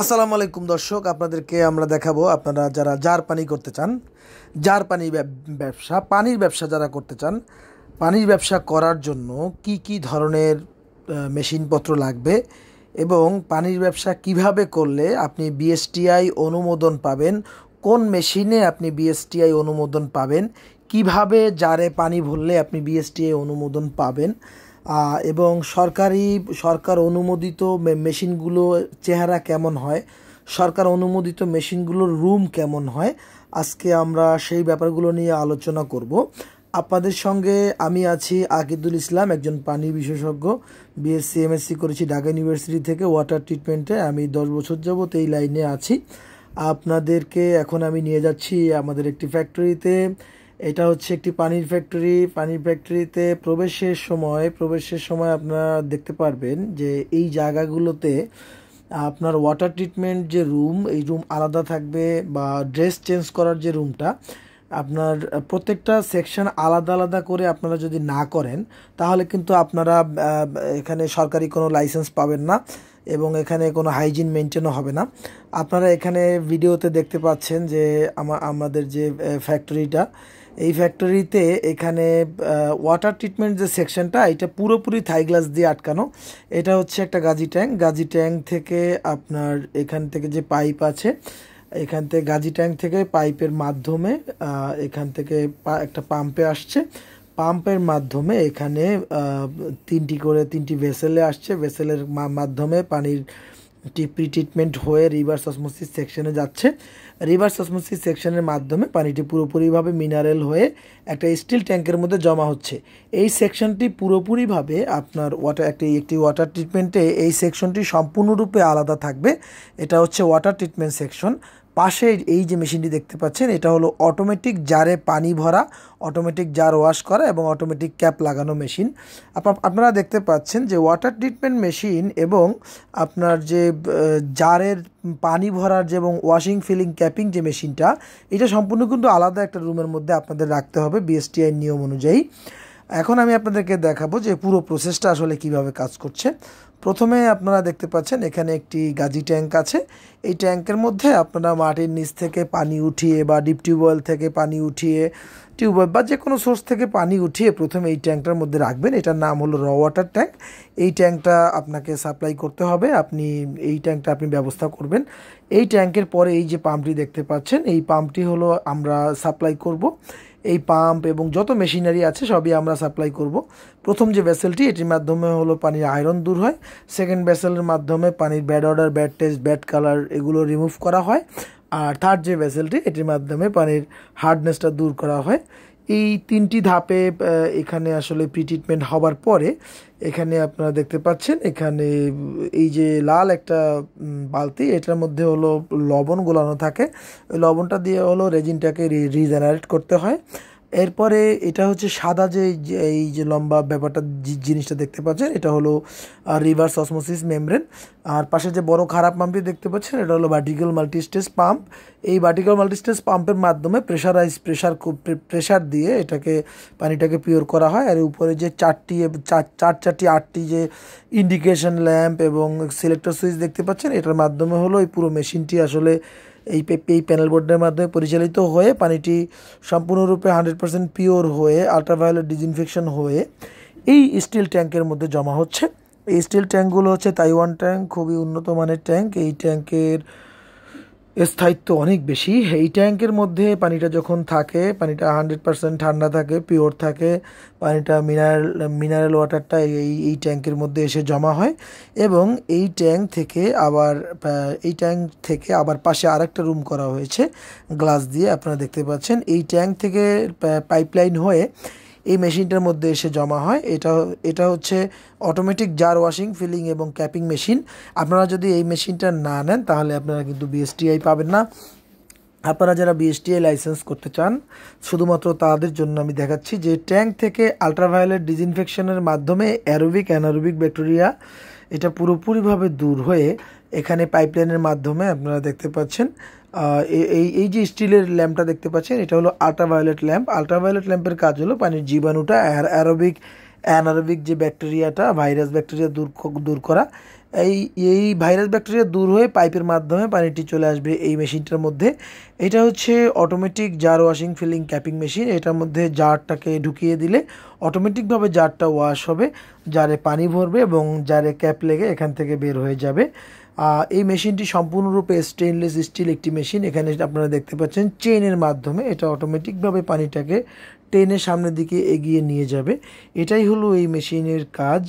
আসসালামু আলাইকুম দর্শক আপনাদেরকে আমরা দেখাবো আপনারা যারা জার পানি করতে চান জার পানি ব্যবসা পানির ব্যবসা যারা করতে চান পানির ব্যবসা করার জন্য কি কি ধরনের মেশিনপত্র লাগবে এবং পানির ব্যবসা কিভাবে করলে আপনি বিএসটিআই অনুমোদন পাবেন কোন মেশিনে আপনি বিএসটিআই অনুমোদন পাবেন কিভাবে জারে পানি ভরলে আপনি বিএসটিআই অনুমোদন পাবেন এবং সরকারি সরকার অনুমোদিত মেশিনগুলো চেহারা কেমন হয় সরকার অনুমোদিত মেশিনগুলোর রুম কেমন হয় আজকে আমরা সেই ব্যাপারগুলো নিয়ে আলোচনা করব আপনাদের সঙ্গে আমি আছি আকিদুল ইসলাম একজন পানি বিশেষজ্ঞ বিএসসি এমএসসি করেছি ঢাকা ইউনিভার্সিটি থেকে ওয়াটার ট্রিটমেন্টে আমি দশ বছর যাব এই লাইনে আছি আপনাদেরকে এখন আমি নিয়ে যাচ্ছি আমাদের একটি ফ্যাক্টরিতে এটা হচ্ছে একটি পানির ফ্যাক্টরি পানির ফ্যাক্টরিতে প্রবেশের সময় প্রবেশের সময় আপনারা দেখতে পারবেন যে এই জায়গাগুলোতে আপনার ওয়াটার ট্রিটমেন্ট যে রুম এই রুম আলাদা থাকবে বা ড্রেস চেঞ্জ করার যে রুমটা আপনার প্রত্যেকটা সেকশন আলাদা আলাদা করে আপনারা যদি না করেন তাহলে কিন্তু আপনারা এখানে সরকারি কোনো লাইসেন্স পাবেন না এবং এখানে কোনো হাইজিন মেনটেনও হবে না আপনারা এখানে ভিডিওতে দেখতে পাচ্ছেন যে আমাদের যে ফ্যাক্টরিটা এই ফ্যাক্টরিতে এখানে ওয়াটার ট্রিটমেন্ট যে সেকশনটা এটা পুরোপুরি থাই গ্লাস দিয়ে আটকানো এটা হচ্ছে একটা গাজি ট্যাঙ্ক গাজি ট্যাঙ্ক থেকে আপনার এখান থেকে যে পাইপ আছে এখান থেকে গাজি ট্যাঙ্ক থেকে পাইপের মাধ্যমে এখান থেকে একটা পাম্পে আসছে পাম্পের মাধ্যমে এখানে তিনটি করে তিনটি ভেসেলে আসছে ভেসেলের মাধ্যমে পানির প্রি ট্রিটমেন্ট হয়ে রিভার্স অসমোসিস সেকশনে যাচ্ছে রিভার্স অসমোসিস সেকশনের মাধ্যমে পানিটি পুরোপুরিভাবে মিনারেল হয়ে একটা স্টিল ট্যাঙ্কের মধ্যে জমা হচ্ছে এই সেকশনটি পুরোপুরিভাবে আপনার ওয়াটার একটি একটি ওয়াটার ট্রিটমেন্টে এই সেকশনটি সম্পূর্ণরূপে আলাদা থাকবে এটা হচ্ছে ওয়াটার ট্রিটমেন্ট সেকশন পাশে এই যে মেশিনটি দেখতে পাচ্ছেন এটা হলো অটোমেটিক জারে পানি ভরা অটোমেটিক জার ওয়াশ করা এবং অটোমেটিক ক্যাপ লাগানো মেশিন আপনারা দেখতে পাচ্ছেন যে ওয়াটার ট্রিটমেন্ট মেশিন এবং আপনার যে জারের পানি ভরার যে এবং ওয়াশিং ফিলিং ক্যাপিং যে মেশিনটা এটা সম্পূর্ণ কিন্তু আলাদা একটা রুমের মধ্যে আপনাদের রাখতে হবে বিএসটিআই নিয়ম অনুযায়ী এখন আমি আপনাদেরকে দেখাবো যে পুরো প্রসেসটা আসলে কিভাবে কাজ করছে প্রথমে আপনারা দেখতে পাচ্ছেন এখানে একটি গাজি ট্যাঙ্ক আছে এই ট্যাঙ্কের মধ্যে আপনারা মাটির নিচ থেকে পানি উঠিয়ে বা ডিপ টিউবওয়েল থেকে পানি উঠিয়ে টিউবওয়েল বা যে কোনো সোর্স থেকে পানি উঠিয়ে প্রথমে এই ট্যাঙ্কটার মধ্যে রাখবেন এটার নাম হলো র ওয়াটার ট্যাঙ্ক এই ট্যাঙ্কটা আপনাকে সাপ্লাই করতে হবে আপনি এই ট্যাঙ্কটা আপনি ব্যবস্থা করবেন এই ট্যাঙ্কের পরে এই যে পাম্পটি দেখতে পাচ্ছেন এই পাম্পটি হলো আমরা সাপ্লাই করব এই পাম্প এবং যত মেশিনারি আছে সবই আমরা সাপ্লাই করব প্রথম যে ভেসেলটি এটির মাধ্যমে হলো পানির আয়রন দূর হয় সেকেন্ড ভেসেলের মাধ্যমে পানির bad odour bad taste bad colour এগুলো রিমুভ করা হয় আর থার্ড যে ভেসেলটি এটির মাধ্যমে পানির হার্ডনেসটা দূর করা হয় এই তিনটি ধাপে এখানে আসলে প্রি ট্রিটমেন্ট হওয়ার পরে এখানে আপনারা দেখতে পাচ্ছেন এখানে এই যে লাল একটা বালতি এটার মধ্যে হলো লবণ গোলানো থাকে ওই লবণটা দিয়ে হলো রেজিনটাকে রিজেনারেট করতে হয় এরপরে এটা হচ্ছে সাদা যে এই যে লম্বা ব্যাপারটা জিনিসটা দেখতে পাচ্ছেন এটা হলো রিভার্স অসমোসিস মেমব্রেন আর পাশে যে বড় খারাপ পাম্পটি দেখতে পাচ্ছেন এটা হলো ভার্টিক্যাল মাল্টিস্টেজ পাম্প এই ভার্টিক্যাল মাল্টিস্টেজ পাম্পের মাধ্যমে প্রেশারাইজ প্রেশার প্রেশার দিয়ে এটাকে পানিটাকে পিওর করা হয় আর উপরে যে চারটি চার চারটি আটটি যে ইন্ডিকেশন ল্যাম্প এবং সিলেক্টর সুইচ দেখতে পাচ্ছেন এটার মাধ্যমে হলো এই পুরো মেশিনটি আসলে এই এই প্যানেল বোর্ডের মাধ্যমে পরিচালিত হয়ে পানিটি সম্পূর্ণরূপে হান্ড্রেড পার্সেন্ট পিওর হয়ে আল্ট্রাভায়োলেট ডিজইনফেকশন হয়ে এই স্টিল ট্যাঙ্কের মধ্যে জমা হচ্ছে এই স্টিল ট্যাঙ্কগুলো হচ্ছে তাইওয়ান ট্যাঙ্ক খুবই উন্নত মানের ট্যাঙ্ক এই ট্যাঙ্কের স্থায়িত্ব অনেক বেশি এই ট্যাঙ্কের মধ্যে পানিটা যখন থাকে পানিটা হান্ড্রেড পারসেন্ট ঠান্ডা থাকে পিওর থাকে পানিটা মিনারেল মিনারেল ওয়াটারটা এই এই ট্যাঙ্কের মধ্যে এসে জমা হয় এবং এই ট্যাঙ্ক থেকে আবার এই ট্যাঙ্ক থেকে আবার পাশে আরেকটা রুম করা হয়েছে গ্লাস দিয়ে আপনারা দেখতে পাচ্ছেন এই ট্যাঙ্ক থেকে পাইপলাইন হয়ে এই মেশিনটার মধ্যে এসে জমা হয় এটা এটা হচ্ছে অটোমেটিক জার ওয়াশিং ফিলিং এবং ক্যাপিং মেশিন আপনারা যদি এই মেশিনটা না নেন তাহলে আপনারা কিন্তু বিএসটিআই পাবেন না আপনারা যারা বিএসটিআই লাইসেন্স করতে চান শুধুমাত্র তাদের জন্য আমি দেখাচ্ছি যে ট্যাঙ্ক থেকে আলট্রাভায়োলেট ডিসইনফেকশনের মাধ্যমে অ্যারোবিক অ্যানারোবিক ব্যাকটেরিয়া এটা পুরোপুরিভাবে দূর হয়ে এখানে পাইপলাইনের মাধ্যমে আপনারা দেখতে পাচ্ছেন এই এই যে স্টিলের ল্যাম্পটা দেখতে পাচ্ছেন এটা হলো আল্ট্রাভায়োলেট ল্যাম্প আল্ট্রাভায়োলেট ল্যাম্পের কাজ হলো পানির জীবাণুটা অ্যারোবিক অ্যানারোবিক যে ব্যাকটেরিয়াটা ভাইরাস ব্যাকটেরিয়া দূর দূর করা এই এই ভাইরাস ব্যাকটেরিয়া দূর হয়ে পাইপের মাধ্যমে পানিটি চলে আসবে এই মেশিনটার মধ্যে এটা হচ্ছে automatic jar washing filling capping machine এটার মধ্যে জারটাকে ঢুকিয়ে দিলে অটোমেটিকভাবে জারটা ওয়াশ হবে জারে পানি ভরবে এবং জারে ক্যাপ লেগে এখান থেকে বের হয়ে যাবে এই মেশিনটি সম্পূর্ণরূপে স্টেনলেস স্টিল একটি মেশিন এখানে আপনারা দেখতে পাচ্ছেন চেনের মাধ্যমে এটা অটোমেটিকভাবে পানিটাকে টেনে সামনের দিকে এগিয়ে নিয়ে যাবে এটাই হলো এই মেশিনের কাজ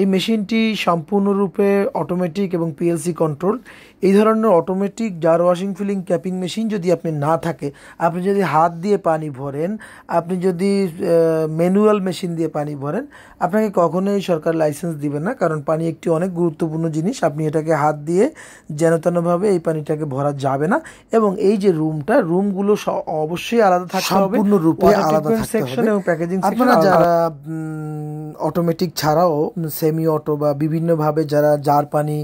এই মেশিনটি সম্পূর্ণরূপে অটোমেটিক এবং পিএলসি কন্ট্রোল এই ধরনের automatic jar washing filling capping machine যদি আপনি না থাকে আপনি যদি হাত দিয়ে পানি ভরেন আপনি যদি ম্যানুয়াল মেশিন দিয়ে পানি ভরেন আপনাকে কখনোই সরকার লাইসেন্স দিবে না কারণ পানি একটি অনেক গুরুত্বপূর্ণ জিনিস আপনি এটাকে হাত দিয়ে যেন তেনভাবে এই পানিটাকে ভরা যাবে না এবং এই যে রুমটা রুমগুলো অবশ্যই আলাদা থাকতে হবে সম্পূর্ণরূপে আলাদা থাকতে হবে এবং প্যাকেজিং আপনারা যারা অটোমেটিক ছাড়াও সেমি অটো বা বিভিন্নভাবে যারা জার পানি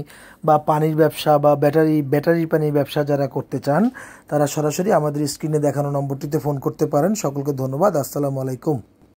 বা পানির ব্যবসা বা ব্যাটারি ব্যাটারি পানির ব্যবসা যারা করতে চান তারা সরাসরি আমাদের স্ক্রিনে দেখানো নম্বরটিতে ফোন করতে পারেন সকলকে ধন্যবাদ আসসালামু আলাইকুম